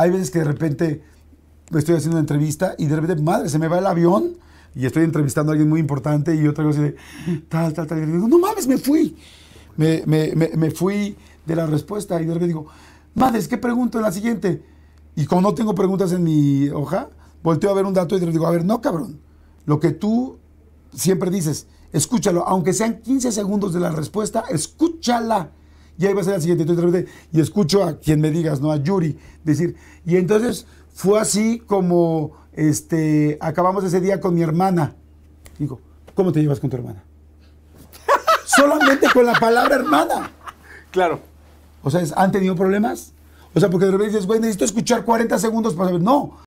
Hay veces que de repente estoy haciendo una entrevista y de repente, madre, se me va el avión y estoy entrevistando a alguien muy importante y otra cosa de tal, tal, tal. Y digo, no mames, me fui. Me, fui de la respuesta y de repente digo, madre, ¿qué pregunto en la siguiente? Y como no tengo preguntas en mi hoja, volteo a ver un dato y le digo, a ver, no, cabrón, lo que tú siempre dices, escúchalo, aunque sean 15 segundos de la respuesta, escúchala. Y a ser el siguiente. Entonces, y escucho a quien me digas, ¿no? A Yuri decir. Y entonces fue así como este, acabamos ese día con mi hermana. Digo, ¿cómo te llevas con tu hermana? Solamente con la palabra hermana. Claro. O sea, ¿han tenido problemas? O sea, porque de repente dices, güey, necesito escuchar 40 segundos para saber. No,